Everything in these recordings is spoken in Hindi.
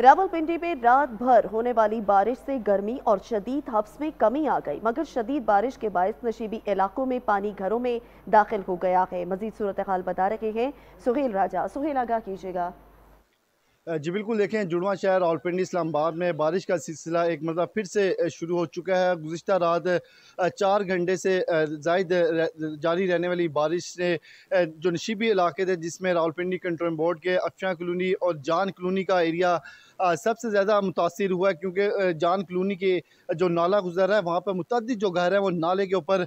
रावलपिंडी में रात भर होने वाली बारिश से गर्मी और शदीद हफ्स में कमी आ गई मगर शदीद बारिश के बायस नशीबी इलाकों में पानी घरों में दाखिल हो गया है मजीद सूरत हाल बता रहे हैं सुहेल राजा सुहेल आगा कीजिएगा जी बिल्कुल देखें जुड़वा शहर और पिंडी इस्लामाबाद में बारिश का सिलसिला एक मतलब फिर से शुरू हो चुका है गुज्त रात चार घंटे से जायद जारी रहने वाली बारिश ने जो नशीबी इलाके थे जिसमें रावलपिंडी कंट्रोल बोर्ड के अफशा कलोनी और जान कलोनी का एरिया सबसे ज़्यादा मुतासर हुआ है क्योंकि जान कलोनी के जो नाला गुजर है वहाँ पर मुतद जो घर है वो नाले के ऊपर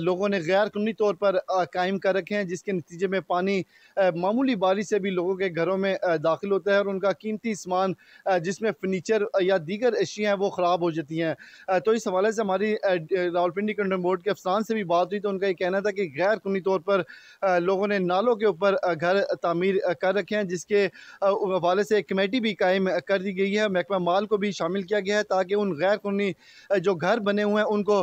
लोगों ने गैर कानूनी तौर पर कायम कर रखे हैं जिसके नतीजे में पानी मामूली बारिश से भी लोगों के घरों में दाखिल होता है और उनका कीमती सामान जिसमें फर्नीचर या दीगर अशियाँ हैं वो ख़राब हो जाती हैं तो इस हवाले से हमारी रावलपिंडी कंट्रोल बोर्ड के अफसान से भी बात हुई तो उनका ये कहना था कि गैर कानूनी तौर पर लोगों ने नालों के ऊपर घर तमीर कर रखे हैं जिसके हवाले से एक कमेटी भी कायम कर दी गई है महकमा माल को भी शामिल किया गया है ताकि उन गैर कानूनी जो घर बने हुए हैं उनको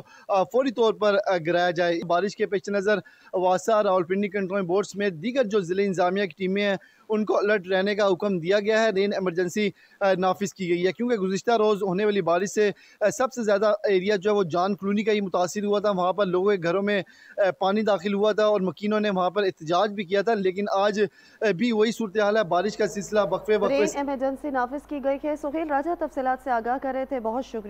फौरी तौर पर गिराया जाए बारिश के पेश नज़र वासा रावलपिंडी कंट्रोल बोर्ड में दीगर जो ज़िले इंजामिया की टीमें हैं उनको अलर्ट रहने का हुक्म दिया गया है रेन एमरजेंसी नाफिज की गई है क्योंकि गुजशत रोज़ होने वाली बारिश से सबसे ज़्यादा एरिया जो है वो जान कलोनी का ही मुतासर हुआ था वहाँ पर लोगों के घरों में पानी दाखिल हुआ था और मकीनों ने वहाँ पर एहतजाज भी किया था लेकिन आज भी वही सूरत हाल है बारिश का सिलसिला वक्फे वक्फे एमरजेंसी नाफिज की की गई है सुहेल राजा तफसीत से आगाह कर रहे थे बहुत शुक्रिया